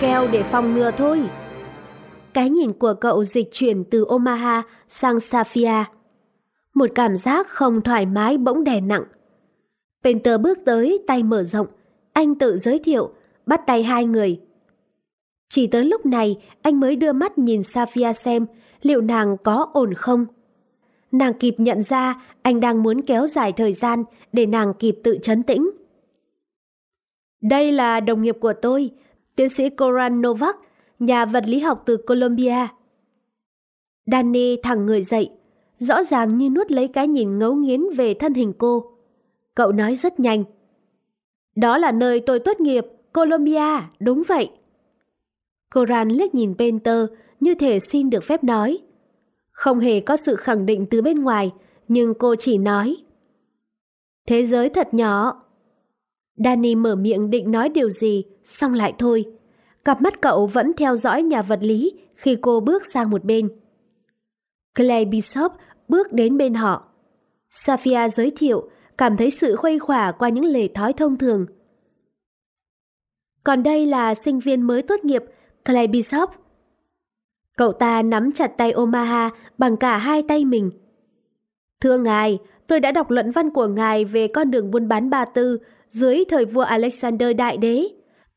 keo để phòng ngừa thôi. Cái nhìn của cậu dịch chuyển từ Omaha sang Safia. Một cảm giác không thoải mái bỗng đè nặng. Penter bước tới, tay mở rộng. Anh tự giới thiệu, bắt tay hai người. Chỉ tới lúc này, anh mới đưa mắt nhìn Safia xem liệu nàng có ổn không. Nàng kịp nhận ra anh đang muốn kéo dài thời gian để nàng kịp tự chấn tĩnh. Đây là đồng nghiệp của tôi, tiến sĩ Koran Novak, nhà vật lý học từ Colombia. Danny thẳng người dậy, rõ ràng như nuốt lấy cái nhìn ngấu nghiến về thân hình cô. Cậu nói rất nhanh. Đó là nơi tôi tốt nghiệp, Colombia, đúng vậy. Koran liếc nhìn Penter như thể xin được phép nói. Không hề có sự khẳng định từ bên ngoài, nhưng cô chỉ nói. Thế giới thật nhỏ. Danny mở miệng định nói điều gì, xong lại thôi. Cặp mắt cậu vẫn theo dõi nhà vật lý khi cô bước sang một bên. Clay Bishop bước đến bên họ. Safia giới thiệu, cảm thấy sự khuây khỏa qua những lề thói thông thường. Còn đây là sinh viên mới tốt nghiệp, Clay Bishop. Cậu ta nắm chặt tay Omaha bằng cả hai tay mình. Thưa ngài, tôi đã đọc luận văn của ngài về con đường buôn bán ba tư, dưới thời vua Alexander Đại Đế.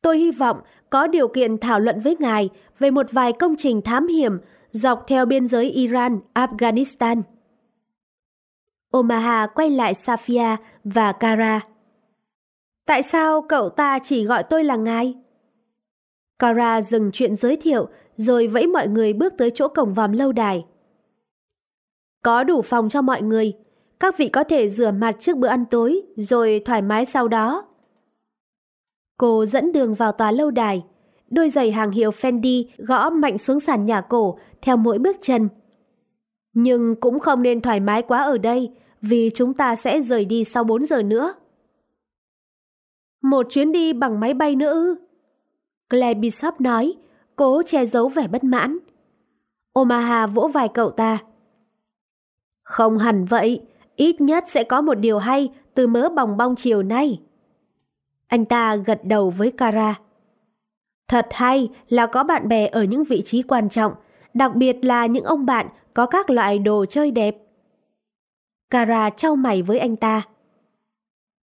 Tôi hy vọng có điều kiện thảo luận với ngài về một vài công trình thám hiểm dọc theo biên giới Iran, Afghanistan. Omaha quay lại Safia và Kara. Tại sao cậu ta chỉ gọi tôi là ngài? Kara dừng chuyện giới thiệu rồi vẫy mọi người bước tới chỗ cổng vòm lâu đài. Có đủ phòng cho mọi người, các vị có thể rửa mặt trước bữa ăn tối rồi thoải mái sau đó. Cô dẫn đường vào tòa lâu đài, đôi giày hàng hiệu Fendi gõ mạnh xuống sàn nhà cổ theo mỗi bước chân. Nhưng cũng không nên thoải mái quá ở đây vì chúng ta sẽ rời đi sau 4 giờ nữa. Một chuyến đi bằng máy bay nữa ư? Claire Bishop nói, cố che giấu vẻ bất mãn. Omaha vỗ vai cậu ta. Không hẳn vậy, ít nhất sẽ có một điều hay từ mớ bòng bong chiều nay. Anh ta gật đầu với Cara. Thật hay là có bạn bè ở những vị trí quan trọng, đặc biệt là những ông bạn có các loại đồ chơi đẹp. Cara trao mày với anh ta.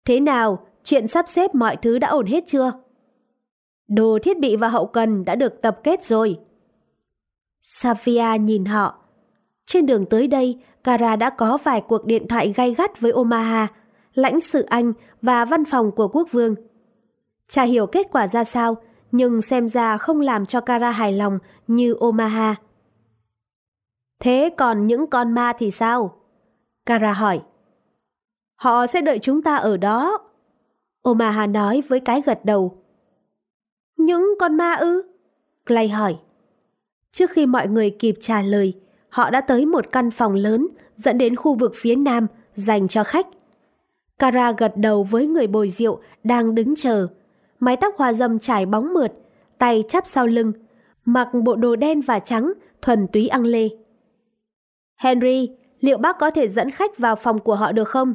Thế nào, chuyện sắp xếp mọi thứ đã ổn hết chưa? Đồ thiết bị và hậu cần đã được tập kết rồi. Safia nhìn họ, trên đường tới đây, Kara đã có vài cuộc điện thoại gay gắt với Omaha, lãnh sự Anh và văn phòng của quốc vương. Chả hiểu kết quả ra sao, nhưng xem ra không làm cho Kara hài lòng như Omaha. Thế còn những con ma thì sao? Kara hỏi. Họ sẽ đợi chúng ta ở đó. Omaha nói với cái gật đầu. Những con ma ư? Clay hỏi. Trước khi mọi người kịp trả lời, họ đã tới một căn phòng lớn dẫn đến khu vực phía nam dành cho khách. Kara gật đầu với người bồi rượu đang đứng chờ. Mái tóc hoa dâm trải bóng mượt, tay chắp sau lưng, mặc bộ đồ đen và trắng thuần túy ăn lê. Henry, liệu bác có thể dẫn khách vào phòng của họ được không?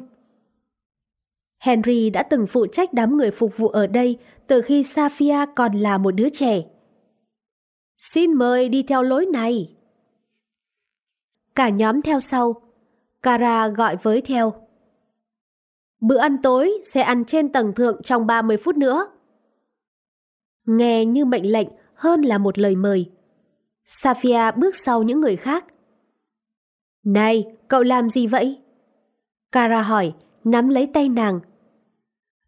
Henry đã từng phụ trách đám người phục vụ ở đây từ khi Safia còn là một đứa trẻ. Xin mời đi theo lối này. Cả nhóm theo sau. Kara gọi với theo. Bữa ăn tối sẽ ăn trên tầng thượng trong 30 phút nữa. Nghe như mệnh lệnh hơn là một lời mời. Safia bước sau những người khác. Này, cậu làm gì vậy? Kara hỏi, nắm lấy tay nàng.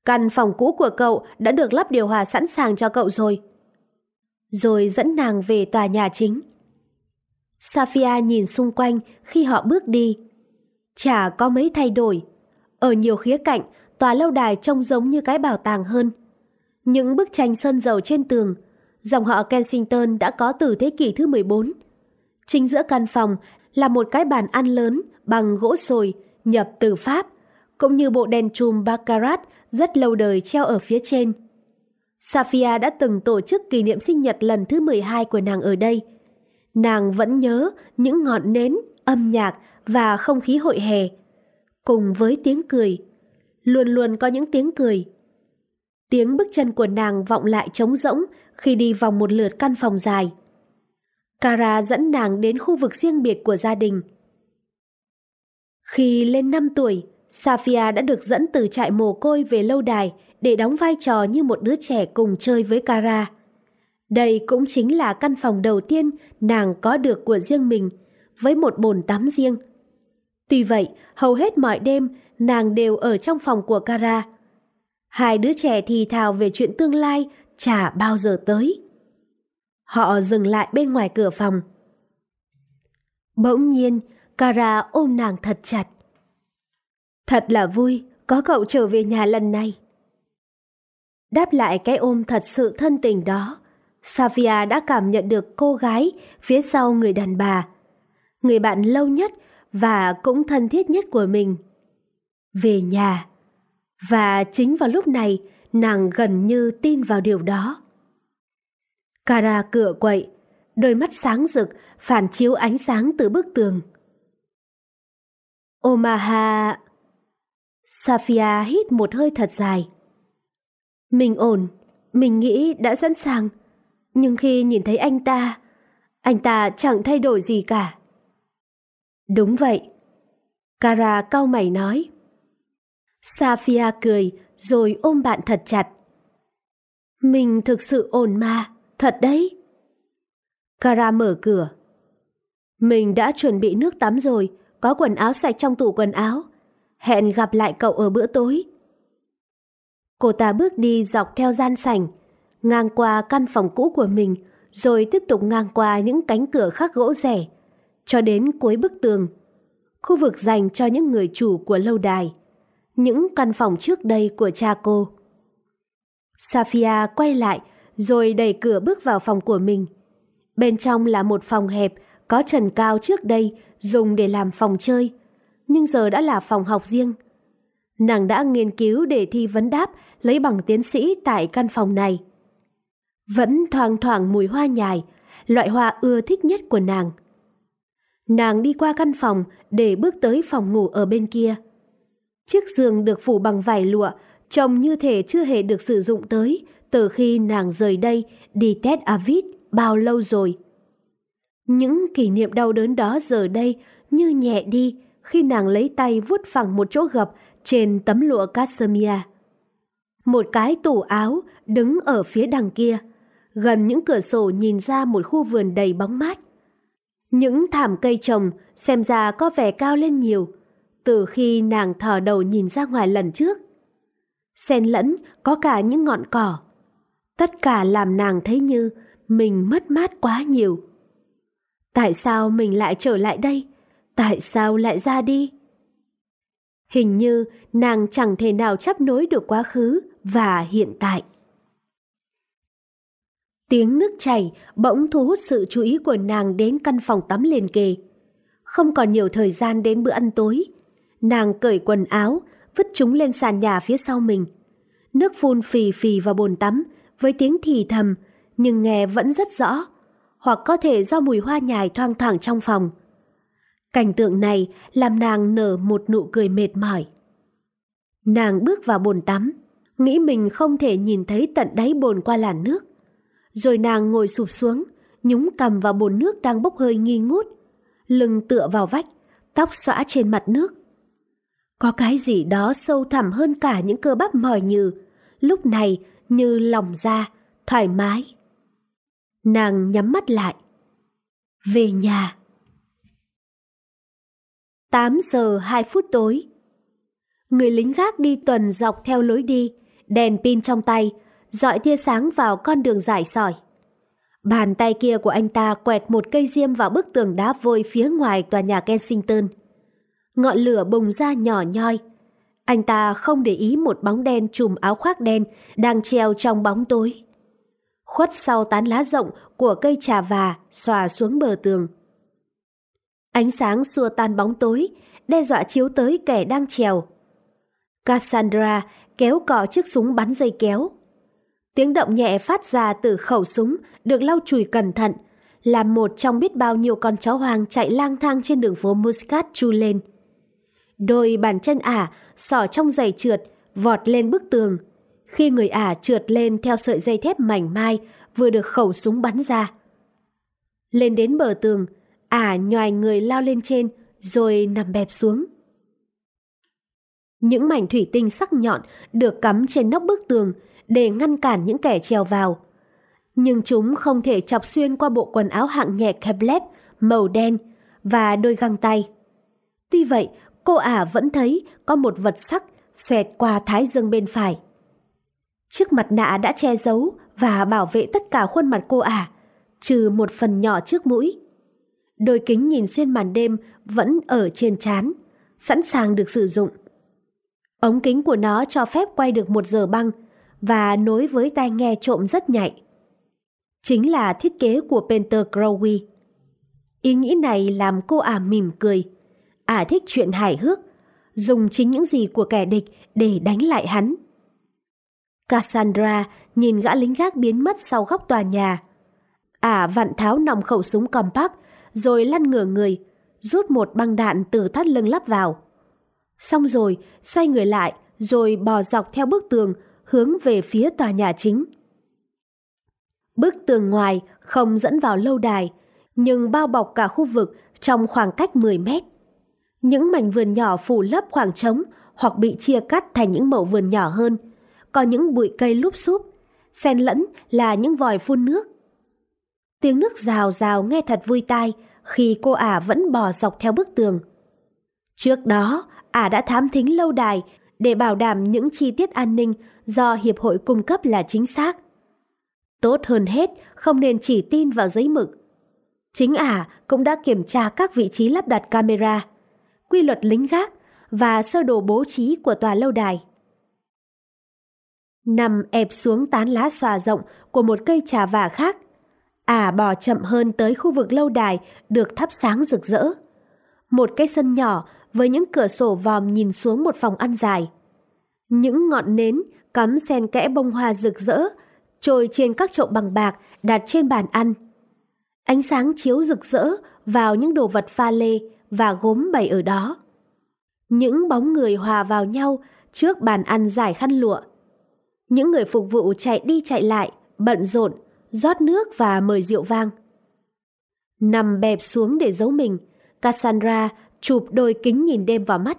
Căn phòng cũ của cậu đã được lắp điều hòa sẵn sàng cho cậu rồi. Rồi dẫn nàng về tòa nhà chính. Safia nhìn xung quanh khi họ bước đi. Chả có mấy thay đổi. Ở nhiều khía cạnh, tòa lâu đài trông giống như cái bảo tàng hơn. Những bức tranh sơn dầu trên tường, dòng họ Kensington đã có từ thế kỷ thứ 14. Chính giữa căn phòng là một cái bàn ăn lớn bằng gỗ sồi nhập từ Pháp, cũng như bộ đèn chùm Baccarat rất lâu đời treo ở phía trên. Safia đã từng tổ chức kỷ niệm sinh nhật lần thứ 12 của nàng ở đây – nàng vẫn nhớ những ngọn nến, âm nhạc và không khí hội hè. Cùng với tiếng cười, luôn luôn có những tiếng cười. Tiếng bước chân của nàng vọng lại trống rỗng khi đi vòng một lượt căn phòng dài. Cara dẫn nàng đến khu vực riêng biệt của gia đình. Khi lên 5 tuổi, Safia đã được dẫn từ trại mồ côi về lâu đài để đóng vai trò như một đứa trẻ cùng chơi với Cara. Đây cũng chính là căn phòng đầu tiên nàng có được của riêng mình, với một bồn tắm riêng. Tuy vậy, hầu hết mọi đêm, nàng đều ở trong phòng của Kara. Hai đứa trẻ thì thào về chuyện tương lai chả bao giờ tới. Họ dừng lại bên ngoài cửa phòng. Bỗng nhiên, Kara ôm nàng thật chặt. Thật là vui, có cậu trở về nhà lần này. Đáp lại cái ôm thật sự thân tình đó, Safia đã cảm nhận được cô gái phía sau người đàn bà, người bạn lâu nhất và cũng thân thiết nhất của mình. Về nhà. Và chính vào lúc này, nàng gần như tin vào điều đó. Cara cửa quậy, đôi mắt sáng rực phản chiếu ánh sáng từ bức tường. Omaha... Safia hít một hơi thật dài. Mình ổn, mình nghĩ đã sẵn sàng. Nhưng khi nhìn thấy anh ta, anh ta chẳng thay đổi gì cả. Đúng vậy. Kara cau mày nói. Safia cười rồi ôm bạn thật chặt. Mình thực sự ổn mà, thật đấy. Kara mở cửa. Mình đã chuẩn bị nước tắm rồi, có quần áo sạch trong tủ quần áo. Hẹn gặp lại cậu ở bữa tối. Cô ta bước đi dọc theo gian sảnh, ngang qua căn phòng cũ của mình, rồi tiếp tục ngang qua những cánh cửa khắc gỗ rẻ, cho đến cuối bức tường. Khu vực dành cho những người chủ của lâu đài, những căn phòng trước đây của cha cô. Safia quay lại rồi đẩy cửa bước vào phòng của mình. Bên trong là một phòng hẹp có trần cao trước đây dùng để làm phòng chơi, nhưng giờ đã là phòng học riêng. Nàng đã nghiên cứu để thi vấn đáp lấy bằng tiến sĩ tại căn phòng này. Vẫn thoang thoảng mùi hoa nhài, loại hoa ưa thích nhất của nàng. Nàng đi qua căn phòng để bước tới phòng ngủ ở bên kia. Chiếc giường được phủ bằng vải lụa, trông như thể chưa hề được sử dụng tới từ khi nàng rời đây đi Tel Aviv bao lâu rồi. Những kỷ niệm đau đớn đó giờ đây như nhẹ đi khi nàng lấy tay vuốt phẳng một chỗ gập trên tấm lụa cashmere. Một cái tủ áo đứng ở phía đằng kia gần những cửa sổ nhìn ra một khu vườn đầy bóng mát. Những thảm cây trồng xem ra có vẻ cao lên nhiều, từ khi nàng thò đầu nhìn ra ngoài lần trước. Xen lẫn có cả những ngọn cỏ. Tất cả làm nàng thấy như mình mất mát quá nhiều. Tại sao mình lại trở lại đây? Tại sao lại ra đi? Hình như nàng chẳng thể nào chấp nối được quá khứ và hiện tại. Tiếng nước chảy bỗng thu hút sự chú ý của nàng đến căn phòng tắm liền kề. Không còn nhiều thời gian đến bữa ăn tối. Nàng cởi quần áo, vứt chúng lên sàn nhà phía sau mình. Nước phun phì phì vào bồn tắm với tiếng thì thầm nhưng nghe vẫn rất rõ. Hoặc có thể do mùi hoa nhài thoang thoảng trong phòng. Cảnh tượng này làm nàng nở một nụ cười mệt mỏi. Nàng bước vào bồn tắm, nghĩ mình không thể nhìn thấy tận đáy bồn qua làn nước. Rồi nàng ngồi sụp xuống, nhúng cầm vào bồn nước đang bốc hơi nghi ngút. Lưng tựa vào vách, tóc xõa trên mặt nước. Có cái gì đó sâu thẳm hơn cả những cơ bắp mỏi nhừ, lúc này như lòng ra, thoải mái. Nàng nhắm mắt lại. Về nhà. 8 giờ 2 phút tối. Người lính gác đi tuần dọc theo lối đi, đèn pin trong tay, dọi tia sáng vào con đường dài sỏi. Bàn tay kia của anh ta quẹt một cây diêm vào bức tường đá vôi phía ngoài tòa nhà Kensington. Ngọn lửa bùng ra nhỏ nhoi. Anh ta không để ý một bóng đen trùm áo khoác đen đang treo trong bóng tối. Khuất sau tán lá rộng của cây trà và xòa xuống bờ tường. Ánh sáng xua tan bóng tối, đe dọa chiếu tới kẻ đang trèo. Cassandra kéo cò chiếc súng bắn dây kéo. Tiếng động nhẹ phát ra từ khẩu súng được lau chùi cẩn thận, là một trong biết bao nhiêu con chó hoang chạy lang thang trên đường phố Muscat chu lên. Đôi bàn chân ả sỏ trong giày trượt, vọt lên bức tường. Khi người ả trượt lên theo sợi dây thép mảnh mai vừa được khẩu súng bắn ra. Lên đến bờ tường, ả nhòi người lao lên trên rồi nằm bẹp xuống. Những mảnh thủy tinh sắc nhọn được cắm trên nóc bức tường để ngăn cản những kẻ trèo vào. Nhưng chúng không thể chọc xuyên qua bộ quần áo hạng nhẹ kevlar màu đen và đôi găng tay. Tuy vậy, cô ả vẫn thấy có một vật sắc xoẹt qua thái dương bên phải. Chiếc mặt nạ đã che giấu và bảo vệ tất cả khuôn mặt cô ả, trừ một phần nhỏ trước mũi. Đôi kính nhìn xuyên màn đêm vẫn ở trên trán, sẵn sàng được sử dụng. Ống kính của nó cho phép quay được một giờ băng, và nối với tai nghe trộm rất nhạy. Chính là thiết kế của Peter Crowley. Ý nghĩ này làm cô ả mỉm cười. Ả thích chuyện hài hước, dùng chính những gì của kẻ địch để đánh lại hắn. Cassandra nhìn gã lính gác biến mất sau góc tòa nhà. Ả vặn tháo nòng khẩu súng compact rồi lăn ngửa người, rút một băng đạn từ thắt lưng lắp vào. Xong rồi, xoay người lại rồi bò dọc theo bức tường hướng về phía tòa nhà chính. Bức tường ngoài không dẫn vào lâu đài, nhưng bao bọc cả khu vực trong khoảng cách 10 mét. Những mảnh vườn nhỏ phủ lấp khoảng trống hoặc bị chia cắt thành những mẫu vườn nhỏ hơn, có những bụi cây lúp xúp, xen lẫn là những vòi phun nước. Tiếng nước rào rào nghe thật vui tai khi cô ả vẫn bò dọc theo bức tường. Trước đó, ả đã thám thính lâu đài để bảo đảm những chi tiết an ninh do hiệp hội cung cấp là chính xác. Tốt hơn hết, không nên chỉ tin vào giấy mực. Chính ả à cũng đã kiểm tra các vị trí lắp đặt camera, quy luật lính gác và sơ đồ bố trí của tòa lâu đài. Nằm ép xuống tán lá xòa rộng của một cây trà vả khác, ả à bò chậm hơn tới khu vực lâu đài được thắp sáng rực rỡ. Một cái sân nhỏ với những cửa sổ vòm nhìn xuống một phòng ăn dài. Những ngọn nến cắm sen kẽ bông hoa rực rỡ, trồi trên các chậu bằng bạc đặt trên bàn ăn. Ánh sáng chiếu rực rỡ vào những đồ vật pha lê và gốm bày ở đó. Những bóng người hòa vào nhau trước bàn ăn dài khăn lụa. Những người phục vụ chạy đi chạy lại, bận rộn, rót nước và mời rượu vang. Nằm bẹp xuống để giấu mình, Cassandra chụp đôi kính nhìn đêm vào mắt.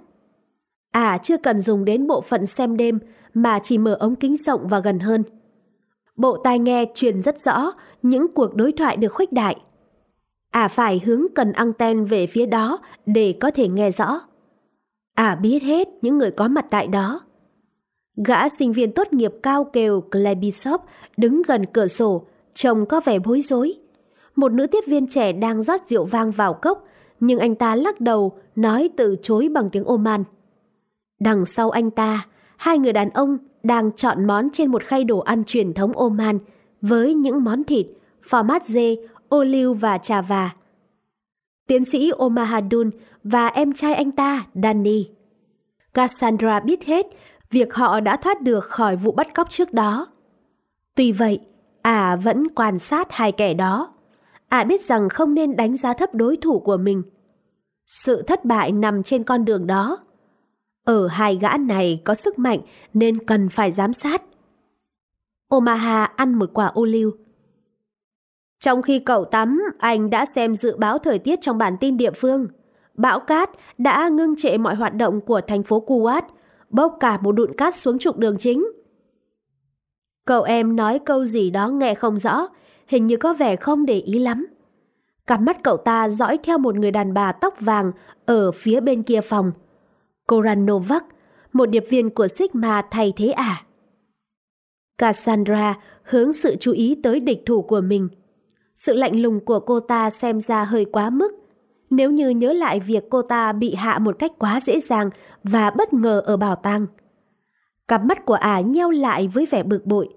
À chưa cần dùng đến bộ phận xem đêm mà chỉ mở ống kính rộng và gần hơn. Bộ tai nghe truyền rất rõ những cuộc đối thoại được khuếch đại. À phải hướng cần anten về phía đó để có thể nghe rõ. À biết hết những người có mặt tại đó. Gã sinh viên tốt nghiệp cao kều Klebisov đứng gần cửa sổ, trông có vẻ bối rối. Một nữ tiếp viên trẻ đang rót rượu vang vào cốc, nhưng anh ta lắc đầu, nói từ chối bằng tiếng Oman. Đằng sau anh ta hai người đàn ông đang chọn món trên một khay đồ ăn truyền thống Oman với những món thịt, phò mát dê, ô liu và trà và. Tiến sĩ Omar Hadun và em trai anh ta, Danny. Cassandra biết hết việc họ đã thoát được khỏi vụ bắt cóc trước đó. Tuy vậy, ả à vẫn quan sát hai kẻ đó. Ả à biết rằng không nên đánh giá thấp đối thủ của mình. Sự thất bại nằm trên con đường đó. Ở hai gã này có sức mạnh nên cần phải giám sát. Omaha ăn một quả ô liu. Trong khi cậu tắm, anh đã xem dự báo thời tiết trong bản tin địa phương. Bão cát đã ngưng trệ mọi hoạt động của thành phố Kuwait, bốc cả một đụn cát xuống trục đường chính. Cậu em nói câu gì đó nghe không rõ, hình như có vẻ không để ý lắm. Cặp mắt cậu ta dõi theo một người đàn bà tóc vàng ở phía bên kia phòng, Koran một điệp viên của Sigma thay thế À. Cassandra hướng sự chú ý tới địch thủ của mình. Sự lạnh lùng của cô ta xem ra hơi quá mức. Nếu như nhớ lại việc cô ta bị hạ một cách quá dễ dàng và bất ngờ ở bảo tàng. Cặp mắt của ả à nheo lại với vẻ bực bội.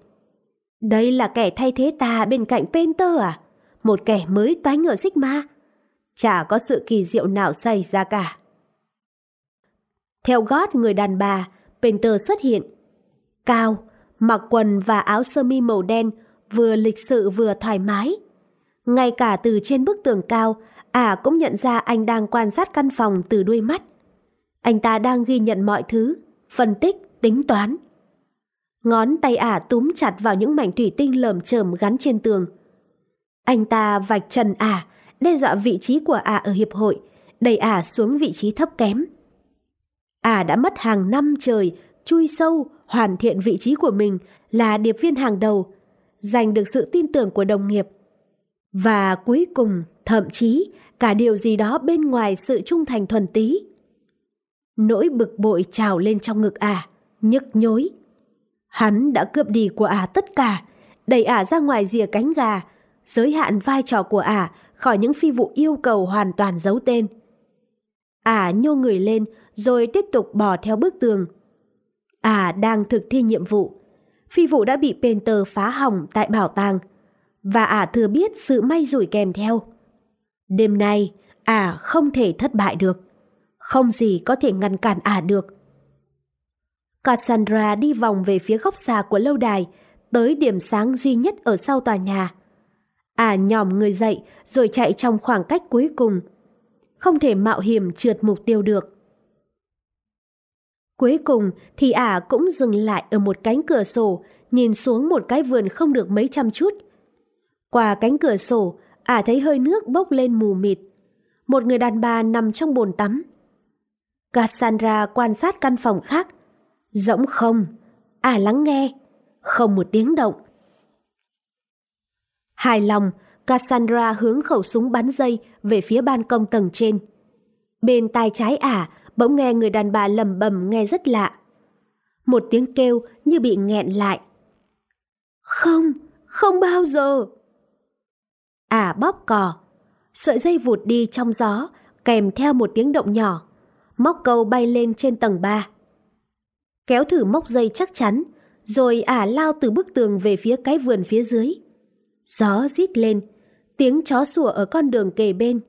Đây là kẻ thay thế ta bên cạnh Penter à? Một kẻ mới toánh ở Sigma? Chả có sự kỳ diệu nào xảy ra cả. Theo gót người đàn bà, Painter xuất hiện. Cao, mặc quần và áo sơ mi màu đen, vừa lịch sự vừa thoải mái. Ngay cả từ trên bức tường cao, ả à cũng nhận ra anh đang quan sát căn phòng từ đuôi mắt. Anh ta đang ghi nhận mọi thứ, phân tích, tính toán. Ngón tay ả à túm chặt vào những mảnh thủy tinh lởm chởm gắn trên tường. Anh ta vạch trần ả, à, đe dọa vị trí của ả ở hiệp hội, đẩy ả xuống vị trí thấp kém. Ả à, đã mất hàng năm trời chui sâu, hoàn thiện vị trí của mình là điệp viên hàng đầu, giành được sự tin tưởng của đồng nghiệp. Và cuối cùng, thậm chí, cả điều gì đó bên ngoài sự trung thành thuần tí. Nỗi bực bội trào lên trong ngực ả, à, nhức nhối. Hắn đã cướp đi của ả à tất cả, đẩy ả ra ngoài rìa cánh gà, giới hạn vai trò của ả khỏi những phi vụ yêu cầu hoàn toàn giấu tên. Ả nhô người lên, rồi tiếp tục bò theo bức tường. À đang thực thi nhiệm vụ. Phi vụ đã bị Penter phá hỏng tại bảo tàng. Và à thừa biết sự may rủi kèm theo. Đêm nay, à không thể thất bại được. Không gì có thể ngăn cản à được. Cassandra đi vòng về phía góc xa của lâu đài, tới điểm sáng duy nhất ở sau tòa nhà. À nhòm người dậy rồi chạy trong khoảng cách cuối cùng. Không thể mạo hiểm trượt mục tiêu được. Cuối cùng thì ả cũng dừng lại ở một cánh cửa sổ, nhìn xuống một cái vườn không được mấy trăm chút. Qua cánh cửa sổ, ả thấy hơi nước bốc lên mù mịt. Một người đàn bà nằm trong bồn tắm. Cassandra quan sát căn phòng khác. Rỗng không, ả lắng nghe, không một tiếng động. Hài lòng, Cassandra hướng khẩu súng bắn dây về phía ban công tầng trên. Bên tai trái ả bỗng nghe người đàn bà lầm bầm nghe rất lạ. Một tiếng kêu như bị nghẹn lại. Không, không bao giờ. À bóp cò, sợi dây vụt đi trong gió, kèm theo một tiếng động nhỏ. Móc câu bay lên trên tầng 3. Kéo thử móc dây chắc chắn, rồi à lao từ bức tường về phía cái vườn phía dưới. Gió rít lên, tiếng chó sủa ở con đường kề bên.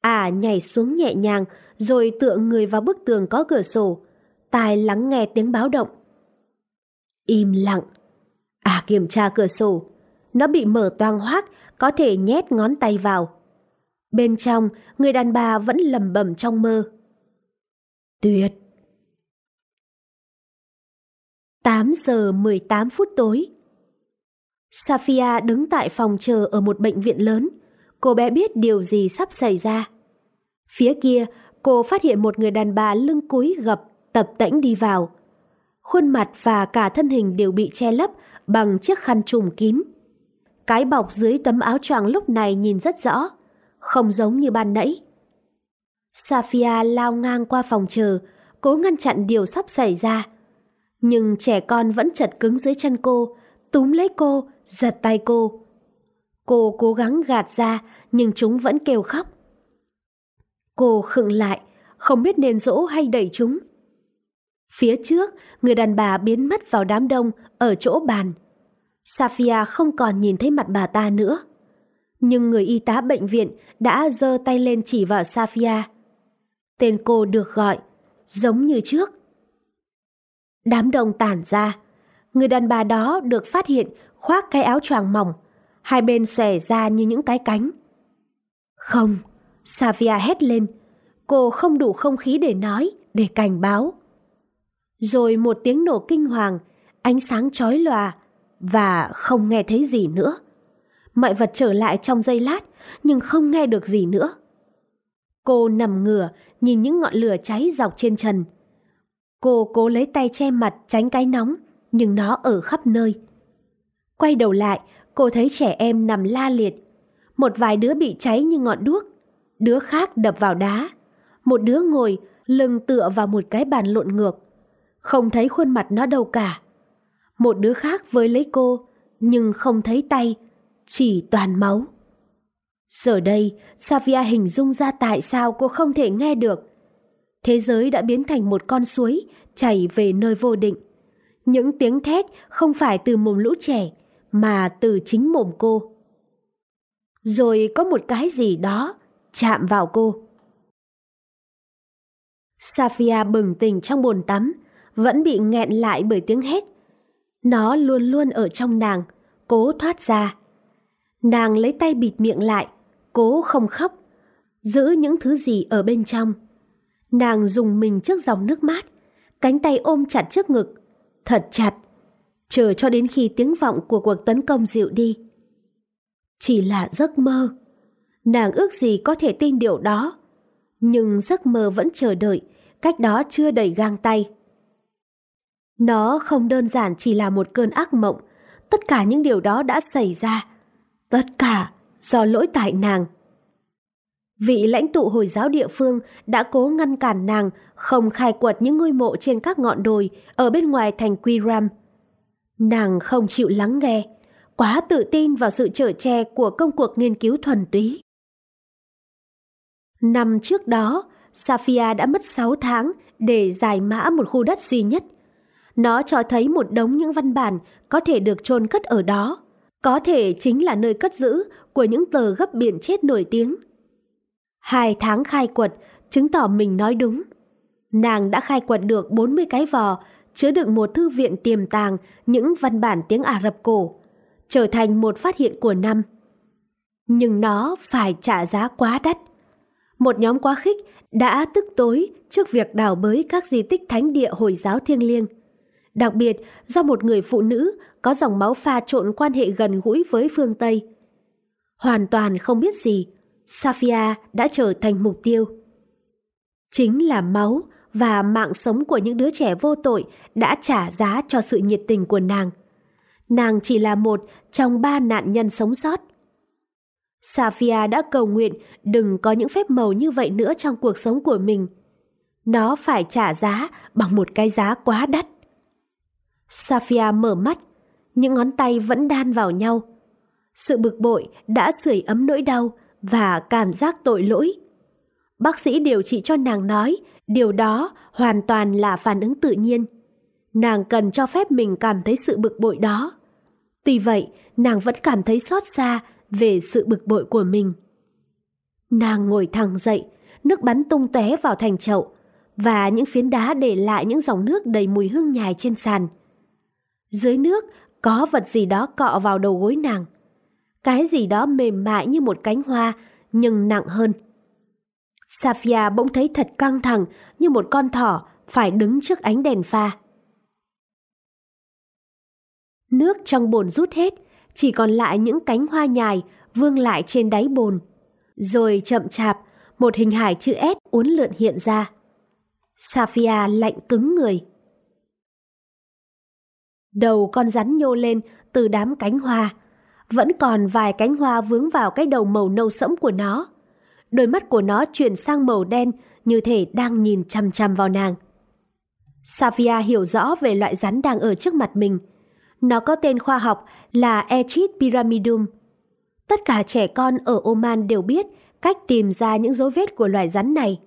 à nhảy xuống nhẹ nhàng rồi tựa người vào bức tường có cửa sổ, tai lắng nghe tiếng báo động. Im lặng. À kiểm tra cửa sổ, nó bị mở toang hoác, có thể nhét ngón tay vào. Bên trong, người đàn bà vẫn lầm bẩm trong mơ. Tuyệt! 8 giờ 18 phút tối. Safia đứng tại phòng chờ ở một bệnh viện lớn. Cô bé biết điều gì sắp xảy ra. Phía kia, cô phát hiện một người đàn bà lưng cúi gập, tập tễnh đi vào. Khuôn mặt và cả thân hình đều bị che lấp bằng chiếc khăn trùm kín. Cái bọc dưới tấm áo choàng lúc này nhìn rất rõ, không giống như ban nãy. Safia lao ngang qua phòng chờ, cố ngăn chặn điều sắp xảy ra. Nhưng trẻ con vẫn chật cứng dưới chân cô, túm lấy cô, giật tay cô. Cô cố gắng gạt ra, nhưng chúng vẫn kêu khóc. Cô khựng lại, không biết nên dỗ hay đẩy chúng. Phía trước, người đàn bà biến mất vào đám đông ở chỗ bàn. Safia không còn nhìn thấy mặt bà ta nữa. Nhưng người y tá bệnh viện đã giơ tay lên chỉ vào Safia. Tên cô được gọi, giống như trước. Đám đông tản ra. Người đàn bà đó được phát hiện khoác cái áo choàng mỏng, hai bên xòe ra như những cái cánh. Không, Savia hét lên. Cô không đủ không khí để nói, để cảnh báo. Rồi một tiếng nổ kinh hoàng, ánh sáng chói lòa và không nghe thấy gì nữa. Mọi vật trở lại trong giây lát nhưng không nghe được gì nữa. Cô nằm ngửa nhìn những ngọn lửa cháy dọc trên trần. Cô cố lấy tay che mặt tránh cái nóng nhưng nó ở khắp nơi. Quay đầu lại, cô thấy trẻ em nằm la liệt. Một vài đứa bị cháy như ngọn đuốc, đứa khác đập vào đá. Một đứa ngồi, lưng tựa vào một cái bàn lộn ngược. Không thấy khuôn mặt nó đâu cả. Một đứa khác với lấy cô, nhưng không thấy tay, chỉ toàn máu. Giờ đây, Savia hình dung ra tại sao cô không thể nghe được. Thế giới đã biến thành một con suối chảy về nơi vô định. Những tiếng thét không phải từ mồm lũ trẻ, mà từ chính mồm cô. Rồi có một cái gì đó chạm vào cô. Safia bừng tỉnh trong bồn tắm, vẫn bị nghẹn lại bởi tiếng hét. Nó luôn luôn ở trong nàng, cố thoát ra. Nàng lấy tay bịt miệng lại, cố không khóc, giữ những thứ gì ở bên trong. Nàng dùng mình trước dòng nước mát, cánh tay ôm chặt trước ngực, thật chặt, chờ cho đến khi tiếng vọng của cuộc tấn công dịu đi. Chỉ là giấc mơ nàng ước gì có thể tin điều đó. Nhưng giấc mơ vẫn chờ đợi, cách đó chưa đầy gang tay. Nó không đơn giản chỉ là một cơn ác mộng, tất cả những điều đó đã xảy ra. Tất cả do lỗi tại nàng. Vị lãnh tụ Hồi giáo địa phương đã cố ngăn cản nàng không khai quật những ngôi mộ trên các ngọn đồi ở bên ngoài thành Quiram. Nàng không chịu lắng nghe, quá tự tin vào sự trở tre của công cuộc nghiên cứu thuần túy. Năm trước đó, Safia đã mất 6 tháng để giải mã một khu đất duy nhất. Nó cho thấy một đống những văn bản có thể được chôn cất ở đó. Có thể chính là nơi cất giữ của những tờ gấp biển chết nổi tiếng. Hai tháng khai quật chứng tỏ mình nói đúng. Nàng đã khai quật được 40 cái vò chứa đựng một thư viện tiềm tàng những văn bản tiếng Ả Rập cổ, trở thành một phát hiện của năm. Nhưng nó phải trả giá quá đắt một nhóm quá khích đã tức tối trước việc đào bới các di tích thánh địa Hồi giáo thiêng liêng. Đặc biệt, do một người phụ nữ có dòng máu pha trộn quan hệ gần gũi với phương Tây. Hoàn toàn không biết gì, Safia đã trở thành mục tiêu. Chính là máu và mạng sống của những đứa trẻ vô tội đã trả giá cho sự nhiệt tình của nàng. Nàng chỉ là một trong ba nạn nhân sống sót. Safia đã cầu nguyện đừng có những phép màu như vậy nữa trong cuộc sống của mình. Nó phải trả giá bằng một cái giá quá đắt. Safia mở mắt, những ngón tay vẫn đan vào nhau. Sự bực bội đã sưởi ấm nỗi đau và cảm giác tội lỗi. Bác sĩ điều trị cho nàng nói điều đó hoàn toàn là phản ứng tự nhiên. Nàng cần cho phép mình cảm thấy sự bực bội đó. Tuy vậy, nàng vẫn cảm thấy xót xa về sự bực bội của mình. Nàng ngồi thẳng dậy, nước bắn tung tóe vào thành chậu và những phiến đá để lại những dòng nước đầy mùi hương nhài trên sàn. Dưới nước có vật gì đó cọ vào đầu gối nàng. Cái gì đó mềm mại như một cánh hoa nhưng nặng hơn. Safia bỗng thấy thật căng thẳng như một con thỏ phải đứng trước ánh đèn pha. Nước trong bồn rút hết, chỉ còn lại những cánh hoa nhài vương lại trên đáy bồn. Rồi chậm chạp, một hình hải chữ S uốn lượn hiện ra. Safia lạnh cứng người. Đầu con rắn nhô lên từ đám cánh hoa. Vẫn còn vài cánh hoa vướng vào cái đầu màu nâu sẫm của nó. Đôi mắt của nó chuyển sang màu đen như thể đang nhìn chăm chăm vào nàng. Safia hiểu rõ về loại rắn đang ở trước mặt mình – nó có tên khoa học là Echid pyramidum. Tất cả trẻ con ở Oman đều biết cách tìm ra những dấu vết của loài rắn này.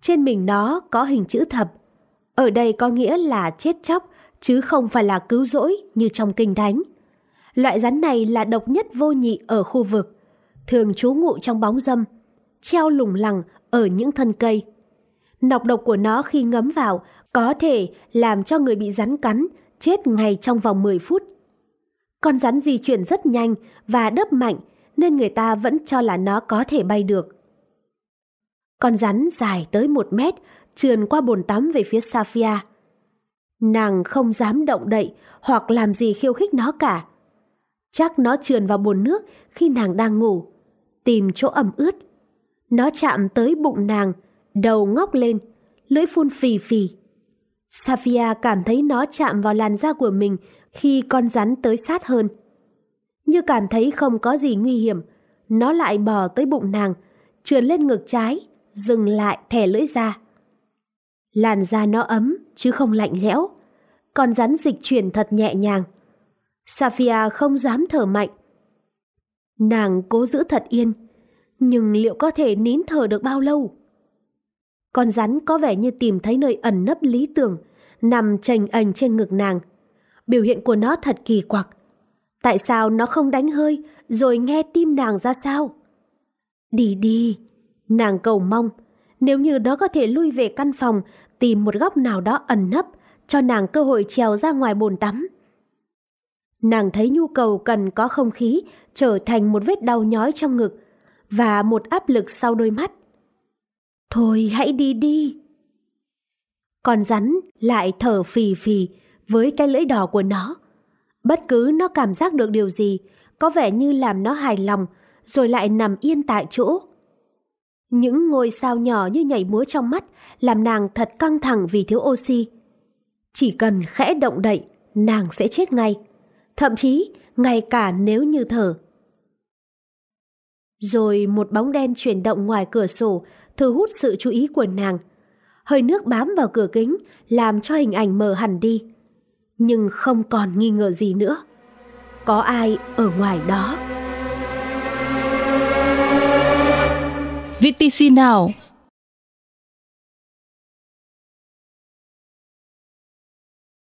Trên mình nó có hình chữ thập. Ở đây có nghĩa là chết chóc, chứ không phải là cứu rỗi như trong kinh thánh. Loại rắn này là độc nhất vô nhị ở khu vực, thường trú ngụ trong bóng dâm, treo lủng lẳng ở những thân cây. Nọc độc của nó khi ngấm vào có thể làm cho người bị rắn cắn chết ngay trong vòng 10 phút. Con rắn di chuyển rất nhanh và đớp mạnh nên người ta vẫn cho là nó có thể bay được. Con rắn dài tới một mét trườn qua bồn tắm về phía Safia. Nàng không dám động đậy hoặc làm gì khiêu khích nó cả. Chắc nó trườn vào bồn nước khi nàng đang ngủ, tìm chỗ ẩm ướt. Nó chạm tới bụng nàng, đầu ngóc lên, lưỡi phun phì phì. Safia cảm thấy nó chạm vào làn da của mình khi con rắn tới sát hơn. Như cảm thấy không có gì nguy hiểm, nó lại bò tới bụng nàng, trườn lên ngực trái, dừng lại thẻ lưỡi ra. Làn da nó ấm chứ không lạnh lẽo, con rắn dịch chuyển thật nhẹ nhàng. Safia không dám thở mạnh. Nàng cố giữ thật yên, nhưng liệu có thể nín thở được bao lâu? Con rắn có vẻ như tìm thấy nơi ẩn nấp lý tưởng, nằm chành ảnh trên ngực nàng. Biểu hiện của nó thật kỳ quặc. Tại sao nó không đánh hơi rồi nghe tim nàng ra sao? Đi đi, nàng cầu mong. Nếu như nó có thể lui về căn phòng, tìm một góc nào đó ẩn nấp, cho nàng cơ hội trèo ra ngoài bồn tắm. Nàng thấy nhu cầu cần có không khí trở thành một vết đau nhói trong ngực và một áp lực sau đôi mắt. Thôi hãy đi đi. Con rắn lại thở phì phì với cái lưỡi đỏ của nó. Bất cứ nó cảm giác được điều gì, có vẻ như làm nó hài lòng, rồi lại nằm yên tại chỗ. Những ngôi sao nhỏ như nhảy múa trong mắt làm nàng thật căng thẳng vì thiếu oxy. Chỉ cần khẽ động đậy, nàng sẽ chết ngay. Thậm chí, ngay cả nếu như thở. Rồi một bóng đen chuyển động ngoài cửa sổ thu hút sự chú ý của nàng. Hơi nước bám vào cửa kính làm cho hình ảnh mờ hẳn đi. Nhưng không còn nghi ngờ gì nữa. Có ai ở ngoài đó? VTC nào?